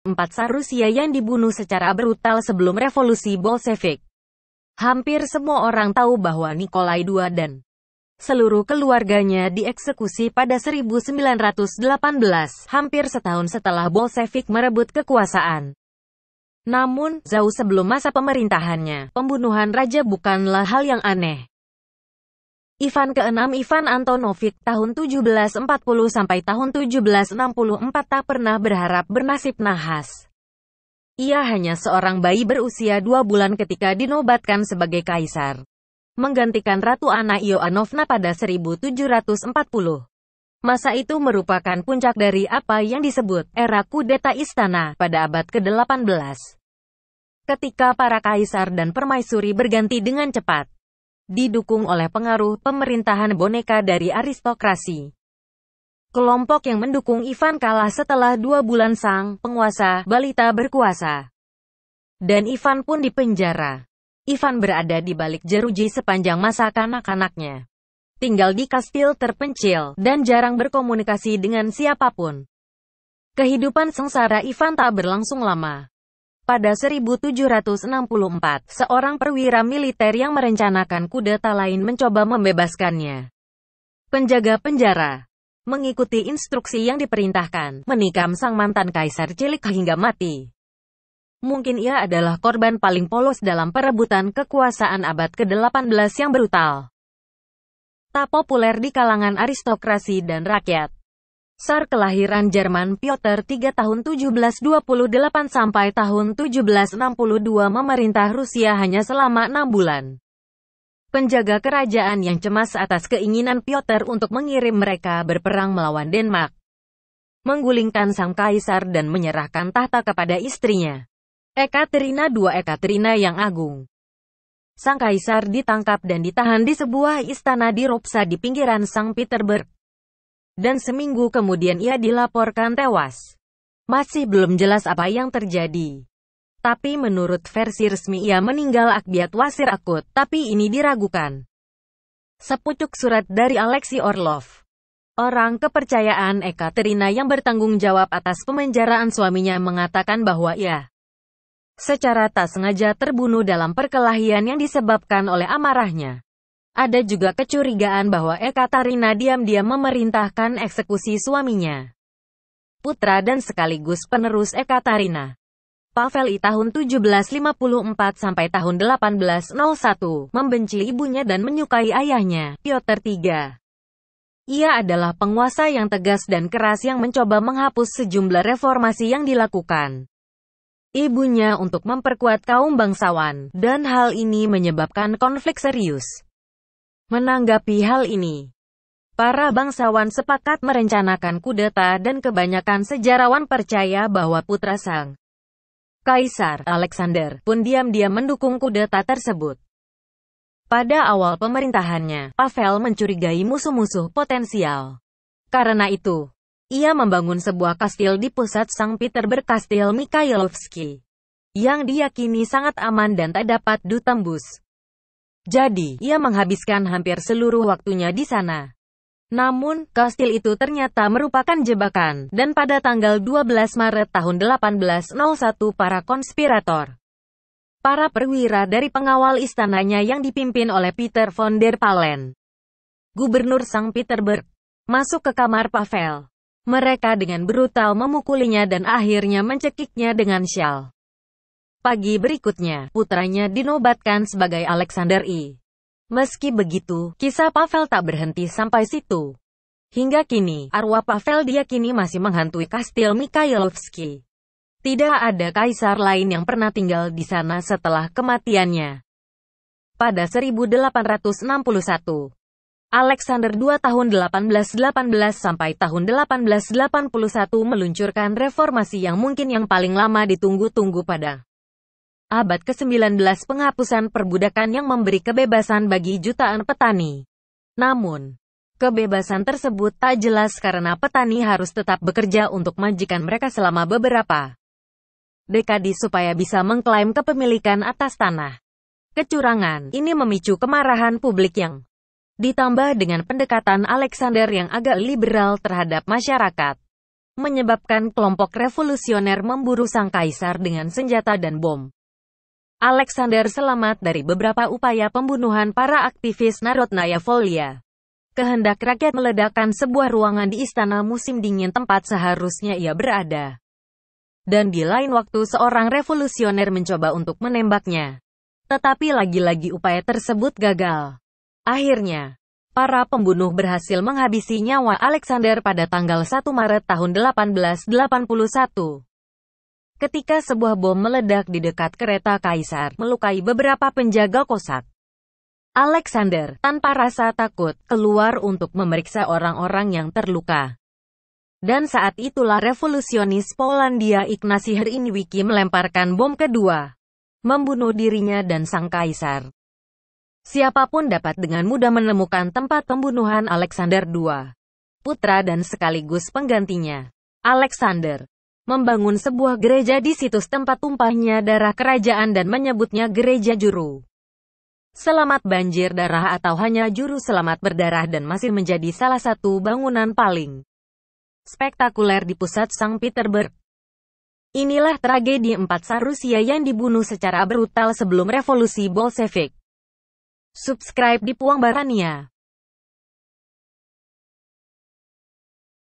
empat Sar Rusia yang dibunuh secara brutal sebelum revolusi Bolshevik. Hampir semua orang tahu bahwa Nikolai II dan seluruh keluarganya dieksekusi pada 1918, hampir setahun setelah Bolshevik merebut kekuasaan. Namun, jauh sebelum masa pemerintahannya, pembunuhan raja bukanlah hal yang aneh. Ivan ke-6 Ivan Antonovic tahun 1740 sampai tahun 1764 tak pernah berharap bernasib nahas. Ia hanya seorang bayi berusia dua bulan ketika dinobatkan sebagai kaisar. Menggantikan Ratu Anna Ioanovna pada 1740. Masa itu merupakan puncak dari apa yang disebut era kudeta istana pada abad ke-18. Ketika para kaisar dan permaisuri berganti dengan cepat, didukung oleh pengaruh pemerintahan boneka dari aristokrasi. Kelompok yang mendukung Ivan kalah setelah dua bulan sang penguasa balita berkuasa. Dan Ivan pun dipenjara. Ivan berada di balik jeruji sepanjang masa kanak-kanaknya. Tinggal di kastil terpencil, dan jarang berkomunikasi dengan siapapun. Kehidupan sengsara Ivan tak berlangsung lama. Pada 1764, seorang perwira militer yang merencanakan kudeta lain mencoba membebaskannya. Penjaga penjara mengikuti instruksi yang diperintahkan, menikam sang mantan kaisar cilik hingga mati. Mungkin ia adalah korban paling polos dalam perebutan kekuasaan abad ke-18 yang brutal. Tak populer di kalangan aristokrasi dan rakyat. Sar kelahiran Jerman Piotr 3 tahun 1728 sampai tahun 1762 memerintah Rusia hanya selama 6 bulan. Penjaga kerajaan yang cemas atas keinginan Piotr untuk mengirim mereka berperang melawan Denmark, menggulingkan sang kaisar dan menyerahkan tahta kepada istrinya. Ekaterina II Ekaterina yang agung. Sang kaisar ditangkap dan ditahan di sebuah istana di Ropsa di pinggiran Sang Petersburg dan seminggu kemudian ia dilaporkan tewas. Masih belum jelas apa yang terjadi. Tapi menurut versi resmi ia meninggal akibat wasir akut, tapi ini diragukan. Sepucuk surat dari Alexei Orlov. Orang kepercayaan Ekaterina yang bertanggung jawab atas pemenjaraan suaminya mengatakan bahwa ia secara tak sengaja terbunuh dalam perkelahian yang disebabkan oleh amarahnya. Ada juga kecurigaan bahwa Ekaterina diam-diam memerintahkan eksekusi suaminya. Putra dan sekaligus penerus Ekaterina. Pavel I tahun 1754 sampai tahun 1801 membenci ibunya dan menyukai ayahnya, Piotr III. Ia adalah penguasa yang tegas dan keras yang mencoba menghapus sejumlah reformasi yang dilakukan ibunya untuk memperkuat kaum bangsawan, dan hal ini menyebabkan konflik serius. Menanggapi hal ini, para bangsawan sepakat merencanakan kudeta dan kebanyakan sejarawan percaya bahwa putra sang Kaisar Alexander pun diam-diam mendukung kudeta tersebut. Pada awal pemerintahannya, Pavel mencurigai musuh-musuh potensial. Karena itu, ia membangun sebuah kastil di pusat Sang Peter Berkastil Mikhailovsky, yang diyakini sangat aman dan tak dapat ditembus. Jadi, ia menghabiskan hampir seluruh waktunya di sana. Namun, kastil itu ternyata merupakan jebakan, dan pada tanggal 12 Maret tahun 1801 para konspirator, para perwira dari pengawal istananya yang dipimpin oleh Peter von der Palen, Gubernur Sang Peterberg, masuk ke kamar Pavel. Mereka dengan brutal memukulinya dan akhirnya mencekiknya dengan shawl. Pagi berikutnya, putranya dinobatkan sebagai Alexander I. Meski begitu, kisah Pavel tak berhenti sampai situ. Hingga kini, arwah Pavel diyakini masih menghantui kastil Mikhailovsky. Tidak ada kaisar lain yang pernah tinggal di sana setelah kematiannya. Pada 1861, Alexander II tahun 1818 sampai tahun 1881 meluncurkan reformasi yang mungkin yang paling lama ditunggu-tunggu pada abad ke-19 penghapusan perbudakan yang memberi kebebasan bagi jutaan petani. Namun, kebebasan tersebut tak jelas karena petani harus tetap bekerja untuk majikan mereka selama beberapa dekade supaya bisa mengklaim kepemilikan atas tanah. Kecurangan ini memicu kemarahan publik yang ditambah dengan pendekatan Alexander yang agak liberal terhadap masyarakat menyebabkan kelompok revolusioner memburu sang kaisar dengan senjata dan bom. Alexander selamat dari beberapa upaya pembunuhan para aktivis Narodnaya Volia. Kehendak rakyat meledakkan sebuah ruangan di istana musim dingin tempat seharusnya ia berada. Dan di lain waktu seorang revolusioner mencoba untuk menembaknya. Tetapi lagi-lagi upaya tersebut gagal. Akhirnya, para pembunuh berhasil menghabisi nyawa Alexander pada tanggal 1 Maret tahun 1881 ketika sebuah bom meledak di dekat kereta kaisar, melukai beberapa penjaga kosak. Alexander, tanpa rasa takut, keluar untuk memeriksa orang-orang yang terluka. Dan saat itulah revolusionis Polandia Ignasi Herinwiki melemparkan bom kedua, membunuh dirinya dan sang kaisar. Siapapun dapat dengan mudah menemukan tempat pembunuhan Alexander II, putra dan sekaligus penggantinya. Alexander membangun sebuah gereja di situs tempat tumpahnya darah kerajaan dan menyebutnya gereja juru. Selamat banjir darah atau hanya juru selamat berdarah dan masih menjadi salah satu bangunan paling spektakuler di pusat Sang Petersburg. Inilah tragedi empat Rusia yang dibunuh secara brutal sebelum revolusi Bolshevik. Subscribe di Puang Barania.